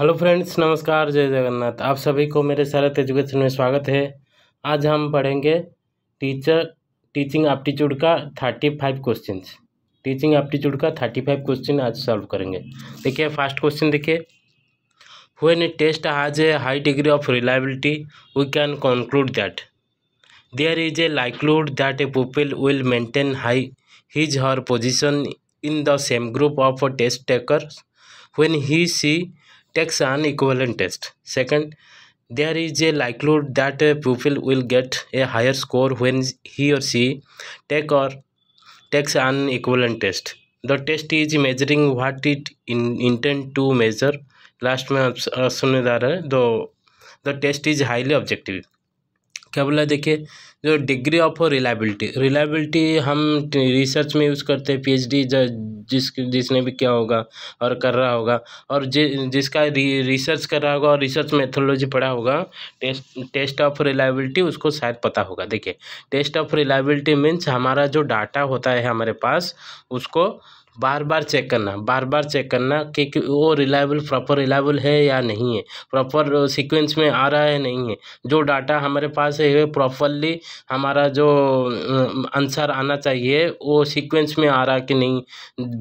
Hello friends नमस्कार जय जगन्नाथ आप सभी को मेरे सारे एजुकेशन में स्वागत है आज हम पढ़ेंगे टीचर टीचिंग एप्टीट्यूड का thirty five question teaching aptitude का थर्टी फाइव क्वेश्चन आज सॉल्व करेंगे देखिए फर्स्ट क्वेश्चन देखिए हुए a test has a high degree of reliability we can conclude that there is a likelihood that a people will maintain high his her position in the same group of test taker when he she takes an equivalent test. Second, there is a likelihood that a pupil will get a higher score when he or she take or takes an equivalent test. The test is measuring what it in, intend to measure. last में option में जा रहा है दो the test is highly objective क्या बोला देखिए जो डिग्री ऑफ रिलायबिलिटी रिलायबिलिटी हम रिसर्च में यूज़ करते हैं पीएचडी जिस जिसने भी किया होगा और कर रहा होगा और जि जिसका रि, रिसर्च कर रहा होगा और रिसर्च मेथोलॉजी पढ़ा होगा टेस्ट टेस्ट ऑफ रिलायबिलिटी उसको शायद पता होगा देखिए टेस्ट ऑफ रिलायबिलिटी मीन्स हमारा जो डाटा होता है हमारे पास उसको बार बार चेक करना बार बार चेक करना कि, वो रिलायबल प्रॉपर रिलायबल है या नहीं है प्रॉपर सीक्वेंस uh, में आ रहा है नहीं है जो डाटा हमारे पास है प्रॉपरली हमारा जो आंसर uh, आना चाहिए वो सीक्वेंस में आ रहा कि नहीं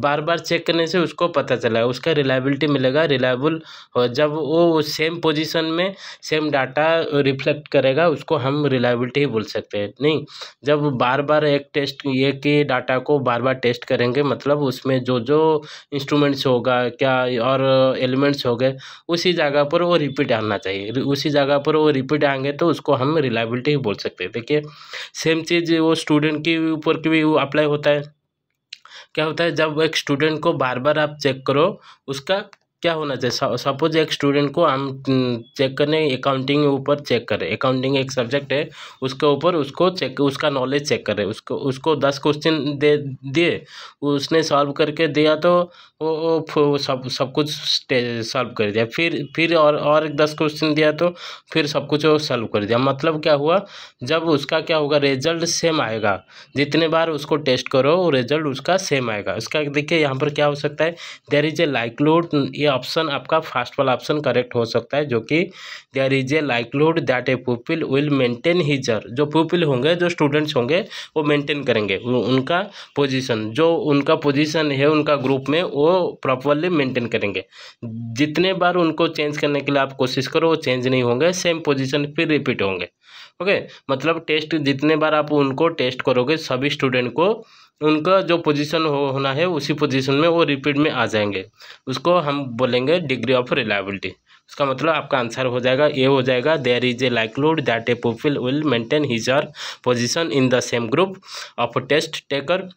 बार बार चेक करने से उसको पता चला उसका रिलायबिलिटी मिलेगा रिलायबल uh, जब वो सेम पोजिशन में सेम डाटा रिफ्लेक्ट करेगा उसको हम रिलायबिलिटी ही बोल सकते हैं नहीं जब बार बार एक टेस्ट ये कि डाटा को बार बार टेस्ट करेंगे मतलब उसमें उसमें जो जो इंस्ट्रूमेंट्स होगा क्या और एलिमेंट्स हो गए उसी जगह पर वो रिपीट आना चाहिए उसी जगह पर वो रिपीट आएंगे तो उसको हम रिलायबिलिटी बोल सकते हैं देखिए सेम चीज़ वो स्टूडेंट के ऊपर भी अप्लाई होता है क्या होता है जब एक स्टूडेंट को बार बार आप चेक करो उसका क्या होना चाहिए सपोज एक स्टूडेंट को हम चेक करने अकाउंटिंग के ऊपर चेक करें अकाउंटिंग एक सब्जेक्ट है उसके ऊपर उसको चेक उसका नॉलेज चेक करें उसको उसको दस क्वेश्चन दे दिए उसने सॉल्व करके दिया तो वो, वो सब सब कुछ सॉल्व कर दिया फिर फिर और और एक दस क्वेश्चन दिया तो फिर सब कुछ वो सॉल्व कर दिया मतलब क्या हुआ जब उसका क्या होगा रिजल्ट सेम आएगा जितने बार उसको टेस्ट करो रिजल्ट उसका सेम आएगा उसका देखिए यहाँ पर क्या हो सकता है there is a likelihood option आपका फास्ट वाला ऑप्शन करेक्ट हो सकता है जो कि there is a likelihood that a pupil will maintain his her जो पुपिल होंगे जो स्टूडेंट्स होंगे वो मेंटेन करेंगे उनका पोजीशन जो उनका पोजीशन है उनका ग्रुप में वो प्रॉपरली मेंटेन करेंगे जितने बार उनको चेंज करने के लिए आप कोशिश करो वो चेंज नहीं होंगे सेम पोजिशन फिर रिपीट होंगे ओके मतलब टेस्ट जितने बार आप उनको टेस्ट करोगे सभी स्टूडेंट को उनका जो पोजीशन हो, होना है उसी पोजीशन में वो रिपीट में आ जाएंगे उसको हम बोलेंगे डिग्री ऑफ रिलायबिलिटी उसका मतलब आपका आंसर हो जाएगा ए हो जाएगा there is a likelihood that a pupil will maintain his or position in the same group of test taker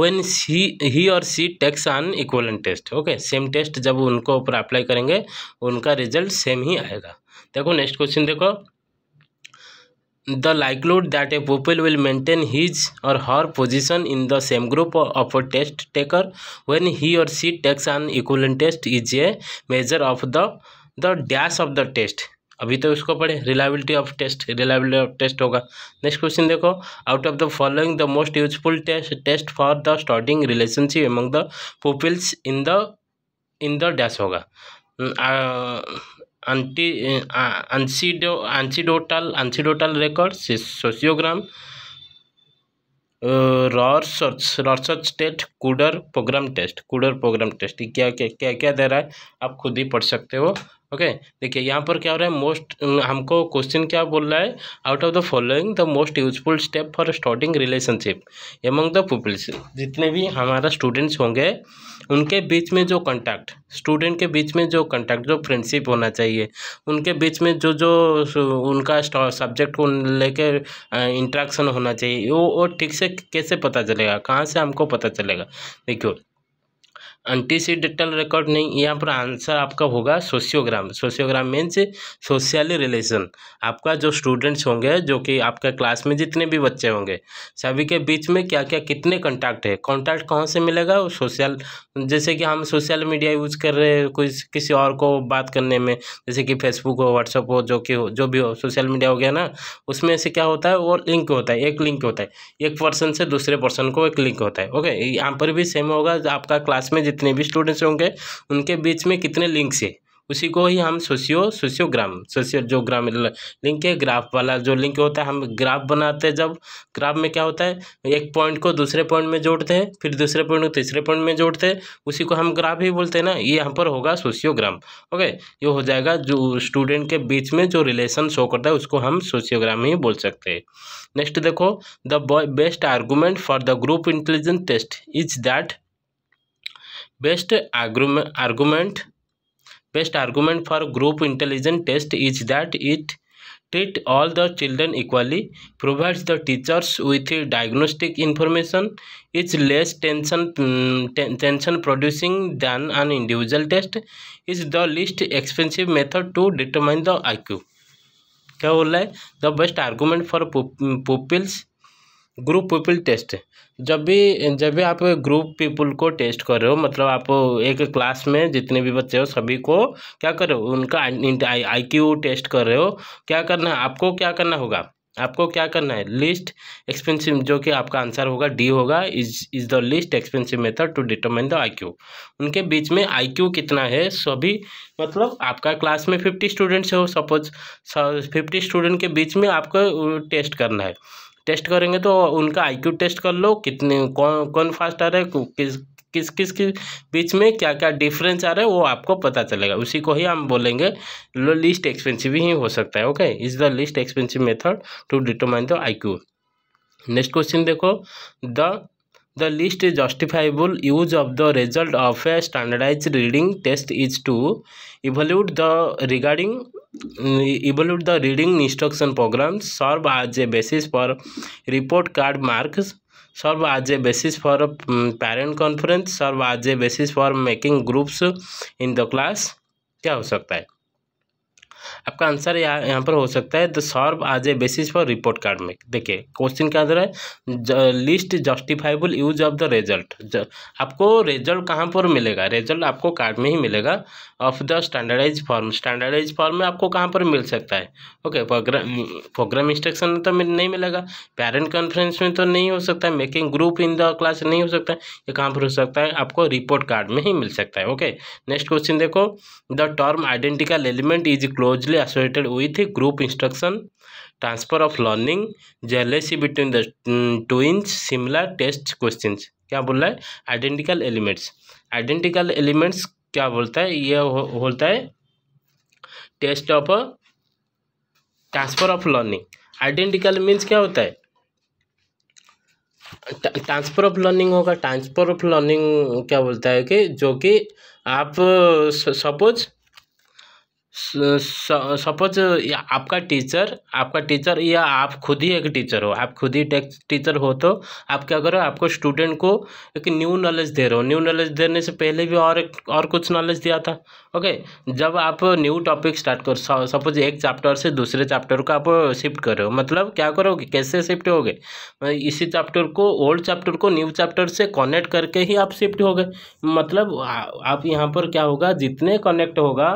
when she he और she takes an equal test okay same test जब उनको ऊपर apply करेंगे उनका result same ही आएगा देखो next question देखो the likelihood that a people will maintain his और her position in the same group of a test taker when he और she takes an equal test is a measure of the the dash of the test अभी तो उसको पढ़े reliability of test reliability of test होगा next question देखो out of the following the most useful test test for the starting relationship among the peoples in the in the dash होगा hmm, anti anecdotal record antidotal Rorschach Rorschach test Kuder program test Kuder program test क्या क्या क्या क्या दे रहा है आप खुद ही पढ़ सकते हो ओके देखिए यहाँ पर क्या हो रहा है मोस्ट हमको क्वेश्चन क्या बोल रहा है out of the following the most useful step for starting relationship among the peoples जितने भी हमारा स्टूडेंट्स होंगे उनके बीच में जो कंटैक्ट स्टूडेंट के बीच में जो कंटैक्ट जो फ्रेंडशिप होना चाहिए उनके बीच में जो जो उनका सब्जेक्ट को लेकर इंट्रैक्शन होना चाहिए वो और ठीक से कैसे पता चलेगा कहाँ से हमको पता चलेगा देखियो एंटीसीडेटल रिकॉर्ड नहीं यहाँ पर आंसर आपका होगा sociogram sociogram means socially relation आपका जो स्टूडेंट्स होंगे जो कि आपके क्लास में जितने भी बच्चे होंगे सभी के बीच में क्या क्या कितने कॉन्टैक्ट है कॉन्टैक्ट कहाँ से मिलेगा सोशल जैसे कि हम सोशल मीडिया यूज़ कर रहे हैं कोई किसी और को बात करने में जैसे कि फेसबुक हो व्हाट्सअप हो जो कि हो जो भी हो सोशल मीडिया हो गया ना उसमें से क्या होता है वो लिंक होता है एक लिंक होता है एक पर्सन से दूसरे पर्सन को एक लिंक होता है ओके यहाँ पर भी सेम होगा आपका क्लास में जितने भी स्टूडेंट्स होंगे उनके बीच में कितने लिंक्स है उसी को ही हम सोशियो सोशियोग्राम सोशियो जो ग्राम लिंक है ग्राफ वाला जो लिंक होता है हम ग्राफ बनाते हैं जब ग्राफ में क्या होता है एक पॉइंट को दूसरे पॉइंट में जोड़ते हैं फिर दूसरे पॉइंट को तीसरे पॉइंट में जोड़ते हैं उसी को हम ग्राफ ही बोलते हैं ना ये यहाँ पर होगा सोशियोग्राम ओके ये हो जाएगा जो स्टूडेंट के बीच में जो रिलेशन शो करता है उसको हम सोशियोग्राम ही बोल सकते हैं नेक्स्ट देखो the best argument for the group intelligence test is that best argument best argument for group intelligent test is that it treat all the children equally provides the teachers with diagnostic information is less tension ten, tension producing than an individual test is the least expensive method to determine the iq क्या बोल रहा है the best argument for pupils group pupil test जब भी जब भी आप group people को टेस्ट कर रहे हो मतलब आप एक क्लास में जितने भी बच्चे हो सभी को क्या कर रहे हो उनका आई क्यू टेस्ट कर रहे हो क्या करना है आपको क्या करना होगा आपको क्या करना है लिस्ट एक्सपेंसिव जो कि आपका आंसर होगा डी होगा is is the least expensive method to determine the I Q उनके बीच में आई क्यू कितना है सभी मतलब आपका क्लास में फिफ्टी स्टूडेंट्स हो सपोज फिफ्टी स्टूडेंट के बीच में आपको टेस्ट करना है टेस्ट करेंगे तो उनका आईक्यू टेस्ट कर लो कितने कौन कौन फास्ट आ रहा है किस किस किस के बीच में क्या क्या डिफरेंस आ रहा है वो आपको पता चलेगा उसी को ही हम बोलेंगे लो लिस्ट एक्सपेंसिव ही हो सकता है okay is the least expensive method to determine the IQ next question देखो the least is justifiable use of the result of a standardize reading test is to evaluate the regarding evaluate the reading instruction programme serve as a basis for report card marks serve as a basis for parent conference serve as a basis for making groups in the class क्या हो सकता है आपका answer यहाँ यहाँ पर हो सकता है the serve as a basis for report card में देखिए क्वेश्चन क्या है least justifiable use of the result आपको रिजल्ट कहाँ पर मिलेगा रिजल्ट आपको कार्ड में ही मिलेगा of the standardise form standardise form में आपको कहाँ पर मिल सकता है ओके प्रोग्राम प्रोग्राम इंस्ट्रक्शन में तो नहीं मिलेगा पेरेंट कॉन्फ्रेंस में तो नहीं हो सकता है making group in the class नहीं हो सकता है ये कहाँ पर हो सकता है आपको रिपोर्ट कार्ड में ही मिल सकता है ओके नेक्स्ट क्वेश्चन देखो the term identical element is closely associated with group instruction transfer of learning jealousy between the twins similar test question क्या बोल रहा है आइडेंटिकल एलिमेंट्स आइडेंटिकल एलिमेंट्स क्या बोलता है यह बोलता है test of transfer of learning identical means क्या होता है ट्रांसफर ऑफ लर्निंग होगा ट्रांसफर ऑफ लर्निंग क्या बोलता है कि जो कि आप सपोज सपोज आपका टीचर आपका टीचर या आप खुद ही एक टीचर हो आप खुद ही टीचर हो तो आप क्या करो आपको स्टूडेंट को एक न्यू नॉलेज दे रहे हो न्यू नॉलेज देने से पहले भी और एक और कुछ नॉलेज दिया था ओके जब आप न्यू टॉपिक स्टार्ट करो सपोज एक चैप्टर से दूसरे चैप्टर को आप शिफ्ट करो मतलब क्या करोगे कैसे शिफ्ट होगे इसी चैप्टर को ओल्ड चैप्टर को न्यू चैप्टर से कनेक्ट करके ही आप शिफ्ट हो गए मतलब आप यहाँ पर क्या होगा जितने कनेक्ट होगा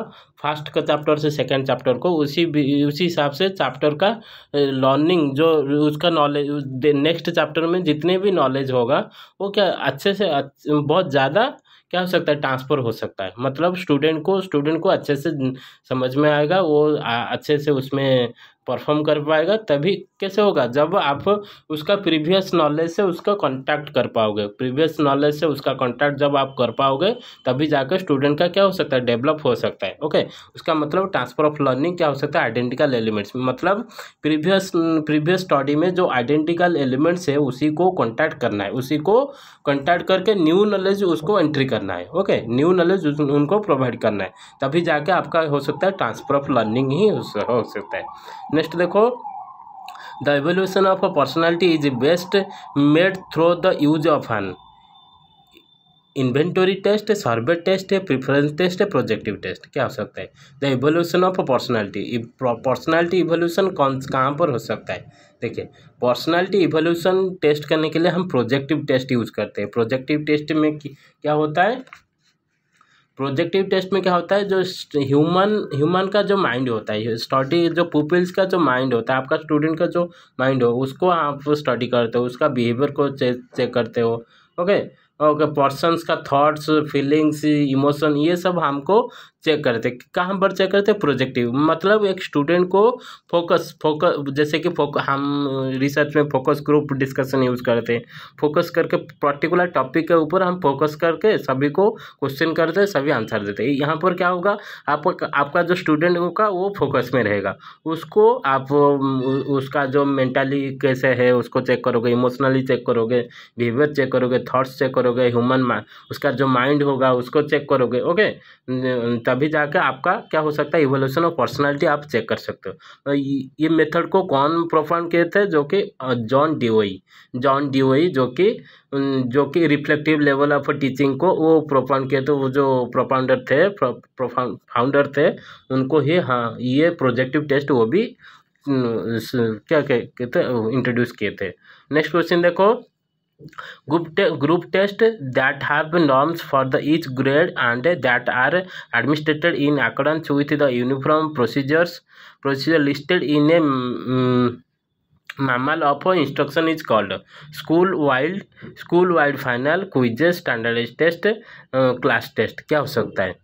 फर्स्ट का चैप्टर से सेकंड चैप्टर को उसी उसी हिसाब से चैप्टर का लर्निंग जो उसका नॉलेज नेक्स्ट चैप्टर में जितने भी नॉलेज होगा वो क्या अच्छे से बहुत ज़्यादा क्या हो सकता है ट्रांसफ़र हो सकता है मतलब स्टूडेंट को स्टूडेंट को अच्छे से समझ में आएगा वो अच्छे से उसमें परफॉर्म कर पाएगा तभी कैसे होगा जब आप उसका प्रीवियस नॉलेज से उसका कांटेक्ट कर पाओगे प्रीवियस नॉलेज से उसका कांटेक्ट जब आप कर पाओगे तभी जाकर स्टूडेंट का क्या हो सकता है डेवलप हो सकता है ओके उसका मतलब ट्रांसफर ऑफ लर्निंग क्या हो सकता है आइडेंटिकल एलिमेंट्स मतलब प्रीवियस प्रीवियस स्टडी में जो आइडेंटिकल एलिमेंट्स है उसी को कॉन्टैक्ट करना है उसी को कॉन्टैक्ट करके न्यू नॉलेज उसको एंट्री करना है ओके न्यू नॉलेज उनको प्रोवाइड करना है तभी जाके आपका हो सकता है ट्रांसफर ऑफ लर्निंग ही हो सकता है नेक्स्ट देखो the evolution of a personality is best made through the use of an inventory test survey test preference test projective test क्या हो सकता है the evolution of personality personality evolution कौन कहाँ पर हो सकता है देखिए पर्सनालिटी इवोल्यूशन टेस्ट करने के लिए हम प्रोजेक्टिव टेस्ट यूज करते हैं प्रोजेक्टिव टेस्ट में क्या होता है प्रोजेक्टिव टेस्ट में क्या होता है जो ह्यूमन ह्यूमन का जो माइंड होता है स्टडी जो पीपल्स का जो माइंड होता है आपका स्टूडेंट का जो माइंड हो उसको आप स्टडी करते हो उसका बिहेवियर को चेक चेक करते हो ओके ओके पर्सनस का थॉट्स फीलिंग्स इमोशन ये सब हमको चेक करते कहाँ पर चेक करते प्रोजेक्टिव मतलब एक स्टूडेंट को फोकस फोकस जैसे कि फोक हम रिसर्च में फोकस ग्रुप डिस्कशन यूज़ करते हैं फोकस करके पर्टिकुलर टॉपिक के ऊपर हम फोकस करके सभी को क्वेश्चन करते हैं सभी आंसर देते हैं यहाँ पर क्या होगा आप, आपका जो स्टूडेंट होगा वो फोकस में रहेगा उसको आप उसका जो मेंटली कैसे है उसको चेक करोगे इमोशनली चेक करोगे बिहेवियर चेक करोगे थाट्स चेक करोगे ह्यूमन उसका जो माइंड होगा उसको चेक करोगे ओके तब तभी जाके आपका क्या हो सकता है इवोल्यूशन ऑफ पर्सनैलिटी आप चेक कर सकते हो ये मेथड को कौन प्रोफाउंड किए थे जो कि जॉन डीओई जॉन डीओई जो कि जो कि रिफ्लेक्टिव लेवल ऑफ टीचिंग को वो प्रोफाउंड किए थे वो जो प्रोफाउंडर थे फाउंडर थे उनको ही हाँ ये प्रोजेक्टिव टेस्ट वो भी क्या कहते इंट्रोड्यूस किए थे नेक्स्ट क्वेश्चन देखो group, te group test that have norms for the each grade and that are administered in accordance with the uniform procedures procedure listed in a um, mammal of instruction is called school wide school wide final quizzes standardise test class test क्या हो सकता है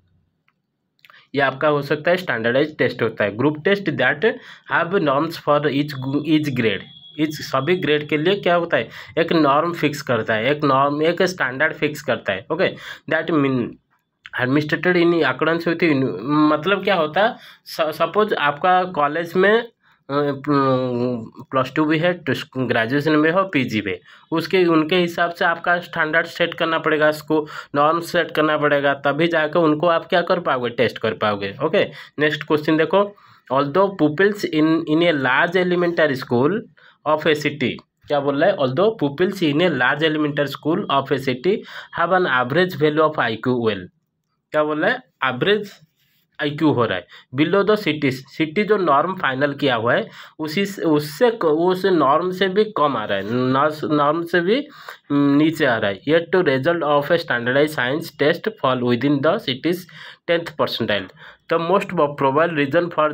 या आपका हो सकता है standardise test होता है group test that have norms for each each grade इस सभी ग्रेड के लिए क्या होता है एक नॉर्म फिक्स करता है एक नॉर्म एक स्टैंडर्ड फिक्स करता है okay that mean administrated in से विथ मतलब क्या होता है सपोज आपका कॉलेज में प्लस टू भी है ग्रेजुएशन तो में हो पीजी में उसके उनके हिसाब से आपका स्टैंडर्ड सेट करना पड़ेगा उसको नॉर्म सेट करना पड़ेगा तभी जाकर उनको आप क्या कर पाओगे टेस्ट कर पाओगे ओके नेक्स्ट क्वेश्चन देखो all the peoples in in a large elementary school of a city क्या बोल रहा है all the peoples in a large elementary school of a city have an average value of I Q well क्या बोल रहा है average I Q हो रहा है बिलो द सिटीज सिटी जो नॉर्म फाइनल किया हुआ है उसी उससे उस नॉर्म से भी कम आ रहा है नॉर्म से भी नीचे आ रहा है yet to result of a standardize science test fall with in the cities tenth percentile the most probable reason for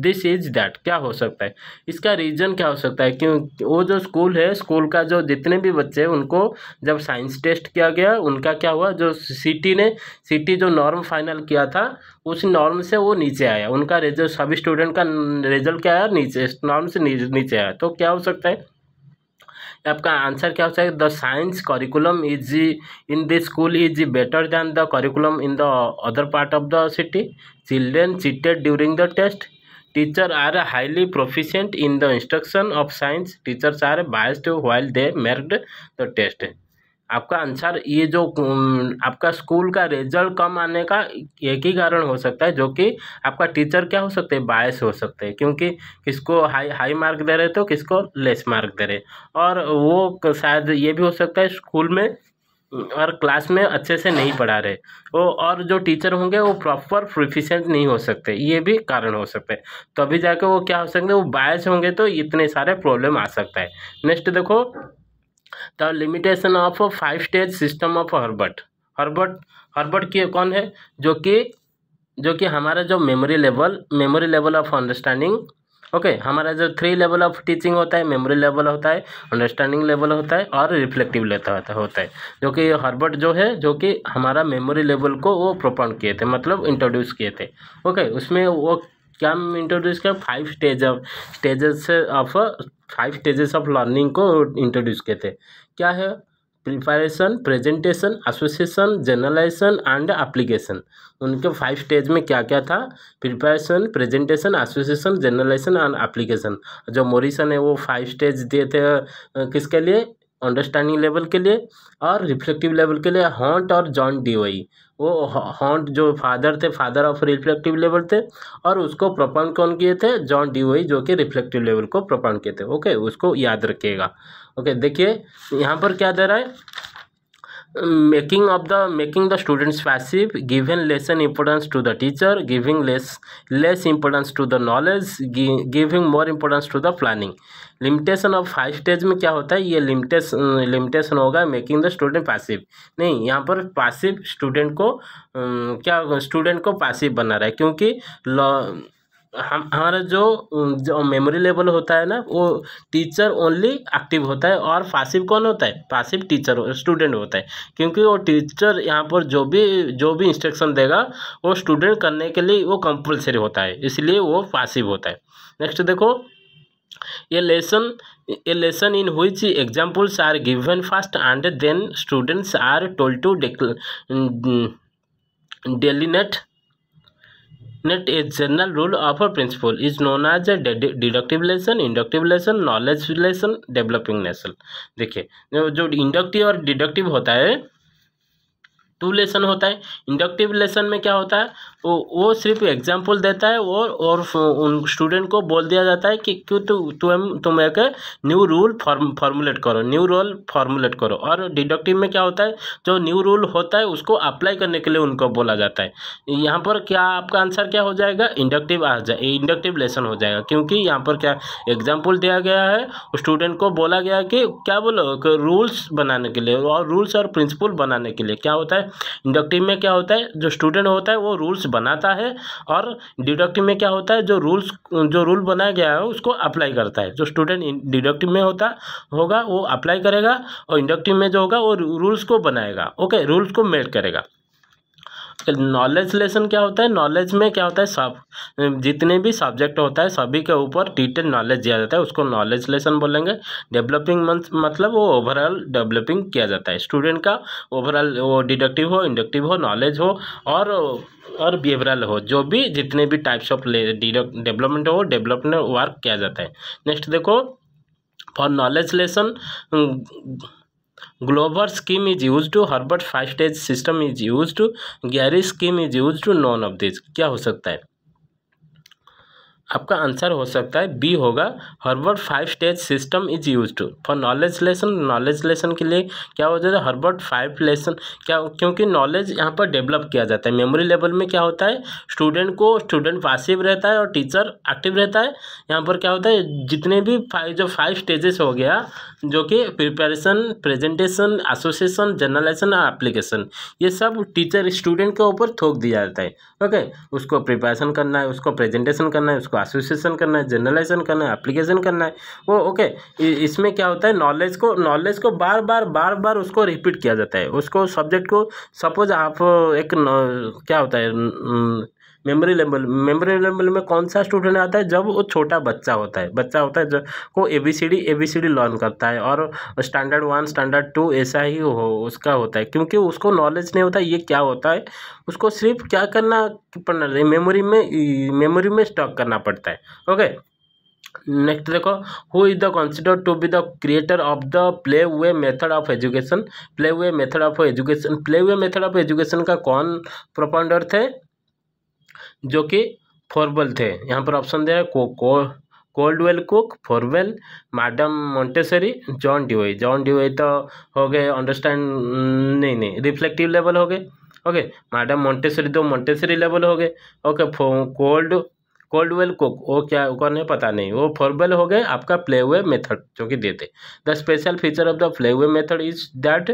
this is that क्या हो सकता है इसका रीज़न क्या हो सकता है क्यों वो जो स्कूल है स्कूल का जो जितने भी बच्चे हैं उनको जब साइंस टेस्ट किया गया उनका क्या हुआ जो सिटी ने सिटी जो नॉर्म फाइनल किया था उस नॉर्म से वो नीचे आया उनका रिजल्ट सभी स्टूडेंट का रिजल्ट क्या आया नीचे नॉर्म से नीचे आया तो क्या हो सकता है आपका आंसर क्या हो सकता है the science curriculum is in the school is better than the curriculum in the other part of the city children cheated during the test teacher are highly proficient in the instruction of science teachers are biased while they marked the test आपका answer ये जो आपका school का result कम आने का एक ही कारण हो सकता है जो कि आपका टीचर क्या हो सकता है बायस हो सकते हैं क्योंकि किसको हाई हाई मार्क दे रहे तो किसको लेस मार्क दे रहे और वो शायद ये भी हो सकता है स्कूल में हम्म। और क्लास में अच्छे से नहीं पढ़ा रहे वो और जो टीचर होंगे वो प्रॉपर प्रोफिशेंट नहीं हो सकते ये भी कारण हो सकते हैं तो तभी जाके वो क्या हो सकते वो बायस होंगे तो इतने सारे प्रॉब्लम आ सकता है नेक्स्ट देखो the limitation of five stage system of Herbert Herbert Herbert की कौन है जो कि जो कि हमारा जो memory level memory level of understanding okay हमारा जो थ्री लेवल ऑफ टीचिंग होता है मेमोरी लेवल होता है अंडरस्टैंडिंग लेवल होता है और रिफ्लेक्टिव लेता होता है जो कि हर्बर्ट जो है जो कि हमारा मेमोरी लेवल को वो प्रोपाउंड किए थे मतलब इंट्रोड्यूस किए थे ओके उसमें वो क्या इंट्रोड्यूस किया five stage of stages of five stages of learning को इंट्रोड्यूस किए थे क्या है preparation presentation association generalization and application उनके फाइव स्टेज में क्या क्या था preparation presentation association generalization and application जो मोरिसन है वो फाइव स्टेज दिए थे किसके लिए अंडरस्टैंडिंग लेवल के लिए और रिफ्लेक्टिव लेवल के लिए हॉन्ट और जॉन डी वही वो हॉन्ट जो फादर थे फादर ऑफ रिफ्लेक्टिव लेवल थे और उसको प्रोपाउंड कौन किए थे जॉन डी वही जो कि रिफ्लेक्टिव लेवल को प्रोपाउंड किए थे ओके उसको याद रखिएगा ओके देखिए यहाँ पर क्या दे रहा है making of the making the students passive given lesson importance to the teacher giving less less importance to the knowledge giving more importance to the planning limitation of five stage में क्या होता है ये लिमिटेशन लिमिटेशन होगा making the student passive नहीं यहाँ पर passive student को क्या स्टूडेंट को पासिव बना रहा है क्योंकि हम हमारा जो जो मेमोरी लेवल होता है ना वो टीचर ओनली एक्टिव होता है और पासिव कौन होता है पासिव टीचर स्टूडेंट होता है क्योंकि वो टीचर यहाँ पर जो भी जो भी इंस्ट्रक्शन देगा वो स्टूडेंट करने के लिए वो कंपलसरी होता है इसलिए वो पासिव होता है नेक्स्ट देखो lesson A lesson in which examples are given first and then students are told to delineate net is general rule of a principle is known as a deductive lesson inductive lesson knowledge lesson developing lesson देखिए जो inductive और deductive होता है to lesson होता है inductive lesson में क्या होता है वो वो सिर्फ एग्जाम्पल देता है और और उन स्टूडेंट को बोल दिया जाता है कि क्यों तु, तुम तुम एक न्यू रूल फॉर्म फॉर्मुलेट करो न्यू रूल फॉर्मुलेट करो और डिडक्टिव में क्या होता है जो न्यू रूल होता है उसको अप्लाई करने के लिए उनको बोला जाता है यहाँ पर क्या आपका आंसर क्या हो जाएगा इंडक्टिव आ जाए इंडक्टिव लेसन हो जाएगा क्योंकि यहाँ पर क्या एग्जाम्पल दिया गया है स्टूडेंट को बोला गया कि क्या बोलो रूल्स बनाने के लिए और रूल्स और प्रिंसिपल बनाने के लिए क्या होता है इंडक्टिव में क्या होता है जो स्टूडेंट होता है वो रूल्स बनाता है और डिडक्टिव में क्या होता है जो रूल्स जो रूल बनाया गया है उसको अप्लाई करता है जो स्टूडेंट डिडक्टिव में होता होगा वो अप्लाई करेगा और इंडक्टिव में जो होगा वो रूल्स को बनाएगा ओके रूल्स को मेट करेगा नॉलेज लेसन क्या होता है नॉलेज में क्या होता है सब जितने भी सब्जेक्ट होता है सभी के ऊपर डिटेल नॉलेज दिया जाता है उसको नॉलेज लेसन बोलेंगे डेवलपिंग मतलब वो ओवरऑल डेवलपिंग किया जाता है स्टूडेंट का ओवरऑल वो डिडक्टिव हो इंडक्टिव हो नॉलेज हो और और बिहेवियरल हो जो भी जितने भी टाइप्स ऑफ डेवलपमेंट हो डेवलपमेंट वर्क किया जाता है नेक्स्ट देखो for knowledge lesson global scheme is use to Herbert five stage system is use to Gary scheme is use to none of this क्या हो सकता है आपका आंसर हो सकता है बी होगा Herbert five stage system is use for knowledge lesson knowledge lesson के लिए क्या हो जाता है हर्बर्ट फाइव लेसन क्या क्योंकि नॉलेज यहाँ पर डेवलप किया जाता है मेमोरी लेवल में क्या होता है स्टूडेंट को स्टूडेंट पासिव रहता है और टीचर एक्टिव रहता है यहाँ पर क्या होता है जितने भी फाइव जो फाइव स्टेजेस हो गया जो कि प्रिपरेशन प्रेजेंटेशन एसोसिएशन जर्नलाइजेशन और एप्लीकेशन ये सब टीचर स्टूडेंट के ऊपर थोक दिया जाता है ओके उसको प्रिपरेशन करना है उसको प्रेजेंटेशन करना है उसको एसोसिएशन करना है जर्नलाइजेशन करना है एप्लीकेशन करना है वो ओके इसमें क्या होता है नॉलेज को नॉलेज को बार बार बार बार उसको रिपीट किया जाता है उसको सब्जेक्ट को सपोज आप एक क्या होता है मेमोरी लेवल मेमोरी लेवल में कौन सा स्टूडेंट आता है जब वो छोटा बच्चा होता है बच्चा होता है जब वो A B C D A B C D learn करता है और स्टैंडर्ड वन स्टैंडर्ड टू ऐसा ही हो उसका होता है क्योंकि उसको नॉलेज नहीं होता ये क्या होता है उसको सिर्फ क्या करना पड़ना मेमोरी में मेमोरी में स्टॉक करना पड़ता है ओके नेक्स्ट देखो who is the consider to be the creator of the play way method of education play way method of education play way method of education का कौन प्रोपाउंडर थे जो कि फॉरवेल थे यहाँ पर ऑप्शन दिया है को, Caldwell Cook Froebel madam Montessori John Dewey John Dewey तो हो गए अंडरस्टैंड नहीं नहीं रिफ्लेक्टिव लेवल हो गए ओके मैडम मोन्टेसरी तो मोन्टेसरी लेवल हो गए okay cold Caldwell Cook वो क्या कौन है पता नहीं वो फॉरवेल हो गए आपका प्ले वे मेथड जो कि देते the special feature of the play way method is that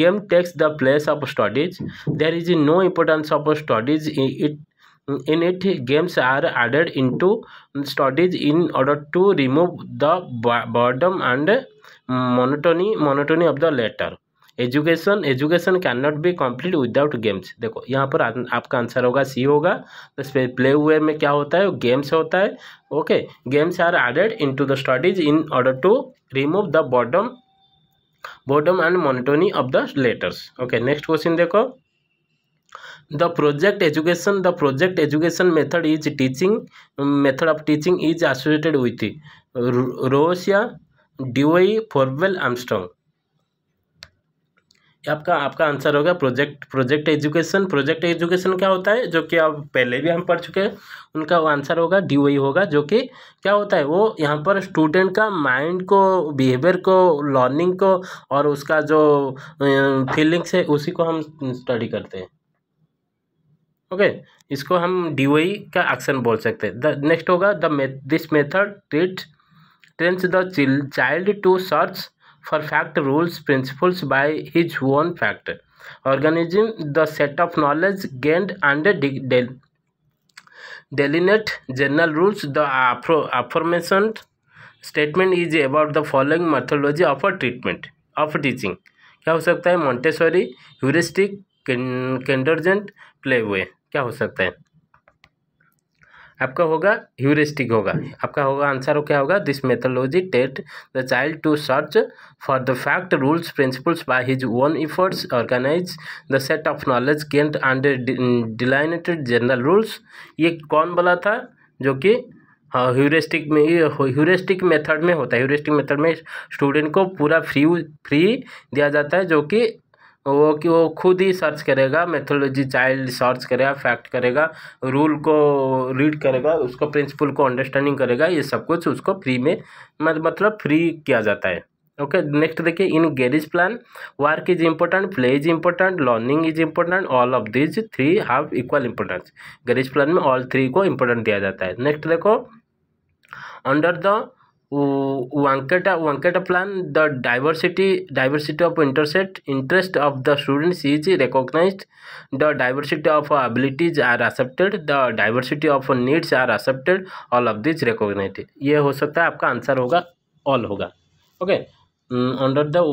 game takes the place of studies there is no importance of studies it in it games are added into studies in order to remove the boredom and monotony monotony of the letter education education can not be complete without games देखो यहाँ पर आ, आपका answer होगा सी होगा तो play हुए में क्या होता है गेम्स होता है okay games are added into the studies in order to remove the boredom boredom and monotony of the letters okay next question देखो the project education the project education method is teaching method of teaching is associated with रोशिया Dewey Froebel Armstrong आपका आपका answer होगा project project education project education क्या होता है जो कि आप पहले भी हम पढ़ चुके हैं उनका आंसर होगा डी वही होगा जो कि क्या होता है वो यहाँ पर स्टूडेंट का माइंड को बिहेवियर को लर्निंग को और उसका जो फीलिंग्स है उसी को हम स्टडी करते हैं ओके okay, इसको हम डी e का एक्शन बोल सकते हैं द नेक्स्ट होगा the this method treat trains the child to search for fact rules principles by his own fact organism the set of knowledge gained under delineate general rules the aforementioned statement is about the following methodology of a treatment of teaching क्या हो सकता है Montessori heuristic कैंडरजेंट play हुए क्या हो सकता है आपका होगा ह्यूरिस्टिक होगा आपका होगा आंसर हो क्या होगा this methodology teach the child to search for the fact rules principles by his own efforts organize the set of knowledge gained under delineated general rules ये कौन बोला था जो कि ह्यूरिस्टिक हाँ, में ह्यूरिस्टिक मेथड में होता है ह्यूरिस्टिक मेथड में स्टूडेंट को पूरा फ्री फ्री दिया जाता है जो कि वो कि वो खुद ही सर्च करेगा मेथोलॉजी चाइल्ड सर्च करेगा फैक्ट करेगा रूल को रीड करेगा उसको प्रिंसिपल को अंडरस्टैंडिंग करेगा ये सब कुछ उसको फ्री में मतलब फ्री किया जाता है ओके नेक्स्ट देखिए इन garage plan work is important play is important learning is important all of these three have equal importance garage plan में ऑल थ्री को इम्पोर्टेंट दिया जाता है नेक्स्ट देखो under the वांकेटा वांकेटा plan the diversity diversity of intersect interest of the students is recognise the diversity of abilities are accepted the diversity of needs are accepted all of these recognise ये हो सकता है आपका answer होगा all होगा okay under the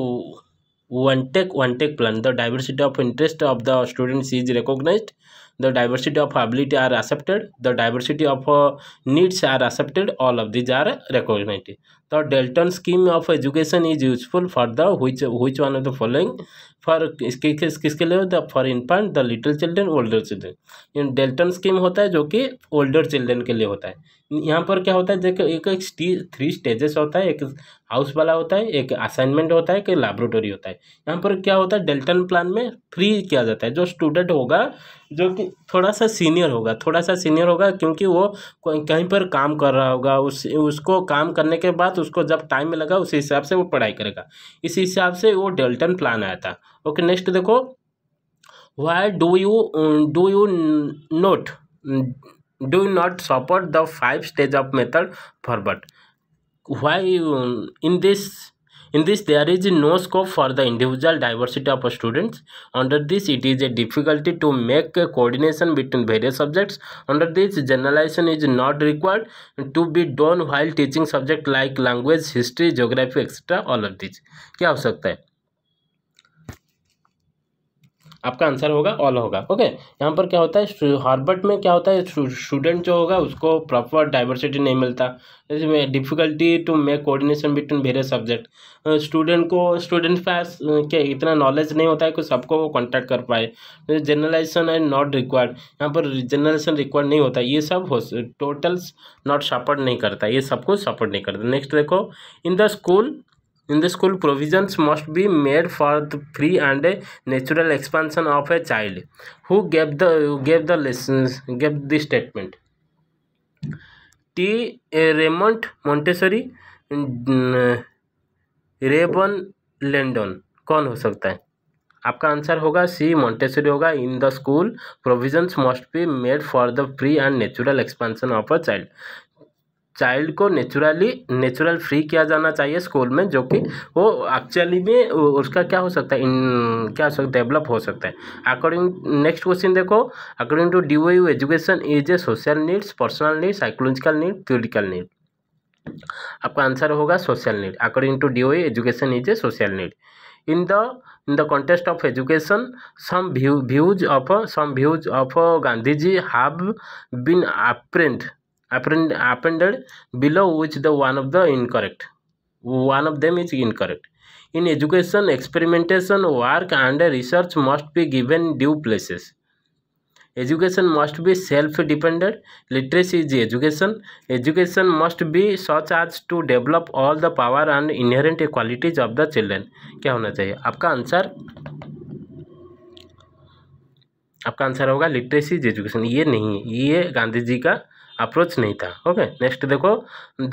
Winnetka Winnetka plan the diversity of interest of the students is recognize the diversity of ability are accepted the diversity of uh, needs are accepted all of these are recognized the Dalton scheme of education is useful for the which which one of the following for किसके किस किसके लिए है for infant the little children older children in Dalton scheme होता है जो कि older children के लिए होता है यहाँ पर क्या होता है देखो एक एक थ्री स्टेजेस होता है एक हाउस वाला होता है एक असाइनमेंट होता है एक लेबोरेटरी होता है यहाँ पर क्या होता है डेल्टन प्लान में फ्री किया जाता है जो स्टूडेंट होगा जो कि थोड़ा सा सीनियर होगा थोड़ा सा सीनियर होगा क्योंकि वो कहीं पर काम कर रहा होगा उस उसको काम करने के बाद तो उसको जब टाइम मिलेगा उसी हिसाब से वो पढ़ाई करेगा इसी हिसाब से वो डेल्टन प्लान आया था ओके नेक्स्ट देखो why do you do you not do not support the five stage of method forward why in this In this there is no scope for the individual diversity of students. Under this it is a difficulty to make a coordination between various subjects. Under this generalization is not required to be done while teaching subjects like language, history, geography etc. all of these. क्या आपका answer होगा all होगा okay यहाँ पर क्या होता है हार्बर्ट में क्या होता है स्टूडेंट जो होगा उसको प्रॉपर डाइवर्सिटी नहीं मिलता जैसे difficulty to make coordination between various subject student को स्टूडेंट पास क्या इतना नॉलेज नहीं होता है कि सबको वो कॉन्टैक्ट कर पाए जनरलाइजेशन एंड नॉट रिक्वायर्ड यहाँ पर जनरलाइजेशन रिक्वायर्ड नहीं होता ये सब हो टोटल्स नॉट सपोर्ट नहीं करता ये सबको सपोर्ट नहीं करता नेक्स्ट देखो in the school in the school provisions must be made for the free and natural expansion of a child who gave the gave the gave the statement T Raymond Montessori रेबन लेंडन कौन हो सकता है आपका answer होगा C Montessori होगा in the school provisions must be made for the free and natural expansion of a child child को नेचुरली नेचुरल फ्री किया जाना चाहिए स्कूल में जो कि वो एक्चुअली में उसका क्या हो सकता है इन क्या हो सकता है डेवलप हो सकता है अकॉर्डिंग नेक्स्ट क्वेश्चन देखो according to Dewey education is a social needs personal need psychological need curricular need आपका आंसर होगा social need according to Dewey education is a social need in the in the context of education some views of some views of of have been been append appended below which the one of the incorrect one of them is incorrect in education experimentation work and research must be given due places education must be self-dependent literacy is education education must be such as to develop all the power and inherent qualities of the children क्या होना चाहिए आपका answer आपका answer होगा literacy is education ये नहीं है ये गांधी जी का अप्रोच नहीं था ओके नेक्स्ट देखो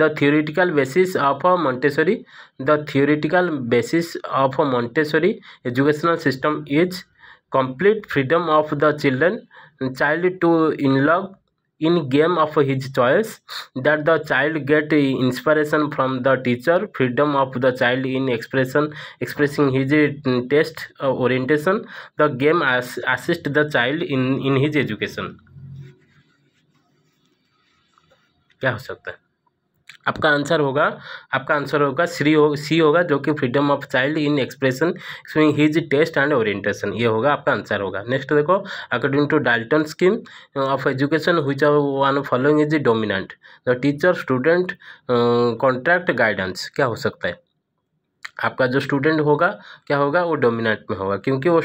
the theoretical basis of Montessori the theoretical basis of Montessori educational system is complete freedom of the children child to in indulge in game of his choice that the child get inspiration from the teacher freedom of the child in expression expressing his taste orientation the game assist the child in in his education क्या हो सकता है आपका answer होगा आपका answer होगा श्री हो सी होगा जो कि freedom of child in expression swing his taste and orientation ये होगा आपका आंसर होगा नेक्स्ट देखो according to Dalton scheme of education which one following is dominant the teacher student contract guidance क्या हो सकता है आपका जो स्टूडेंट होगा क्या होगा वो डोमिनेंट में होगा क्योंकि वो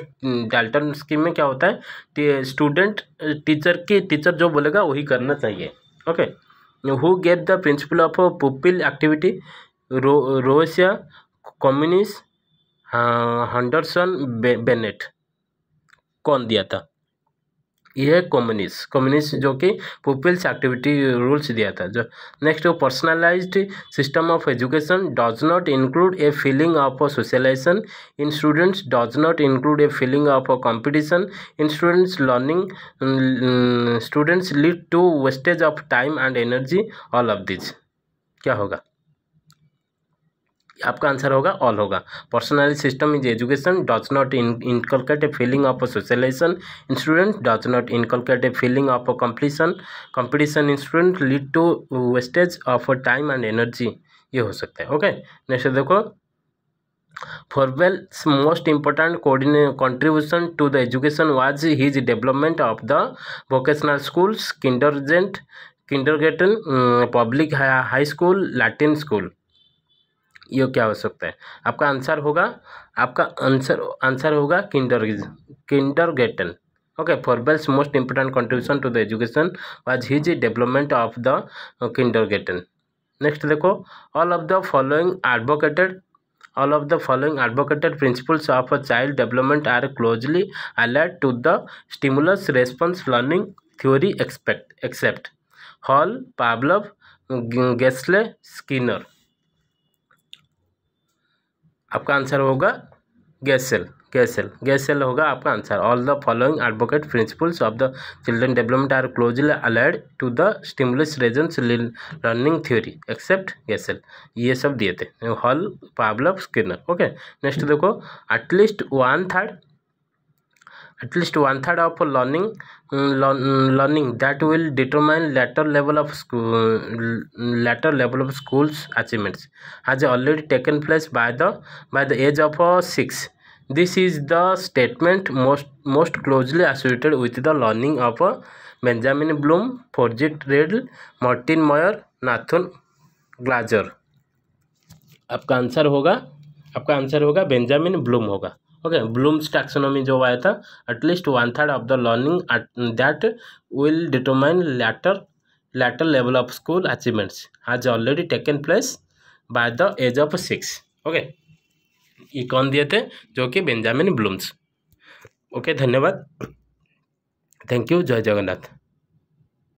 डाल्टन स्कीम हम्म, में क्या होता है स्टूडेंट टीचर के टीचर जो बोलेगा वही करना चाहिए okay okay? who gave the principle of pupil activity Ro Rosia Comenius Henderson Bennett कौन दिया था ये है कम्युनिस्ट कम्युनिस्ट जो कि पीपल्स एक्टिविटी रूल्स दिया था जो नेक्स्ट वो personalize system of education does not include a feeling of a socialization in students does not include a feeling of a competition in students learning students lead to wastage of time and energy all of this क्या होगा आपका answer होगा all होगा personal system is education does not in inculcate a feeling of a socialization in student does not inculcate a feeling of a competition competition in student lead to wastage of time and energy ये हो सकता है okay next देखो फॉरवेल most important coordinate contribution to the education was his development of the vocational schools kindergarten kindergarten public high school Latin school ये क्या हो सकता है आपका आंसर होगा आपका आंसर आंसर होगा kinder kindergarten okay Froebel's most important contribution to the education was his development of the Kinder गेटन next देखो all of the following advocated all of the following advocated principles of a child development are closely alert to the stimulus response learning theory expect except Hall Pavlov Gesell Skinner आपका answer होगा Gesell Gesell Gesell होगा आपका answer all the following advocate principles of the children development are closely allied to the stimulus response learning theory except Gesell ये सब दिए थे hall पावल Skinner okay next देखो at least one third at least one third of learning learning that will determine later level of school later level of school's achievements has already taken place by the by the age of uh, 6 this is the statement most most closely associated with the learning of uh, benjamin bloom forget riddle martin meyer nathan Glaser आपका answer होगा आपका answer होगा Benjamin Bloom होगा okay Bloom's taxonomy जो आया था at least one third of the learning that will determine later later level of school achievements has already taken place by the age of six okay ये कौन दिए थे जो कि बेंजामिन ब्लूम्स ओके धन्यवाद थैंक यू जय जगन्नाथ